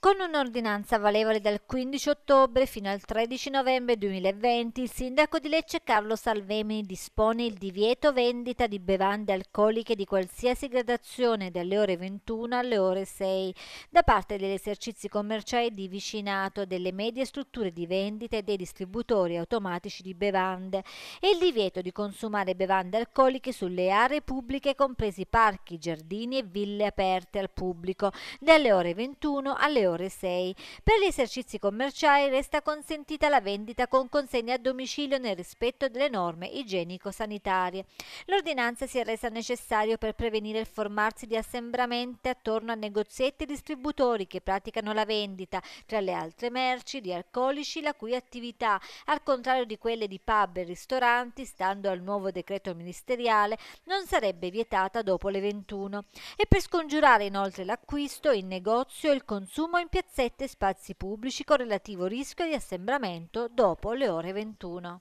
Con un'ordinanza valevole dal 15 ottobre fino al 13 novembre 2020, il sindaco di Lecce Carlo Salvemini dispone il divieto vendita di bevande alcoliche di qualsiasi gradazione dalle ore 21 alle ore 6 da parte degli esercizi commerciali di vicinato, delle medie strutture di vendita e dei distributori automatici di bevande e il divieto di consumare bevande alcoliche sulle aree pubbliche compresi parchi, giardini e ville aperte al pubblico dalle ore 21 alle ore ore 6. Per gli esercizi commerciali resta consentita la vendita con consegne a domicilio nel rispetto delle norme igienico-sanitarie. L'ordinanza si è resa necessaria per prevenire il formarsi di assembramenti attorno a negozietti e distributori che praticano la vendita, tra le altre merci, di alcolici, la cui attività, al contrario di quelle di pub e ristoranti, stando al nuovo decreto ministeriale, non sarebbe vietata dopo le 21. E per scongiurare inoltre l'acquisto, in negozio e il consumo in piazzette e spazi pubblici con relativo rischio di assembramento dopo le ore 21.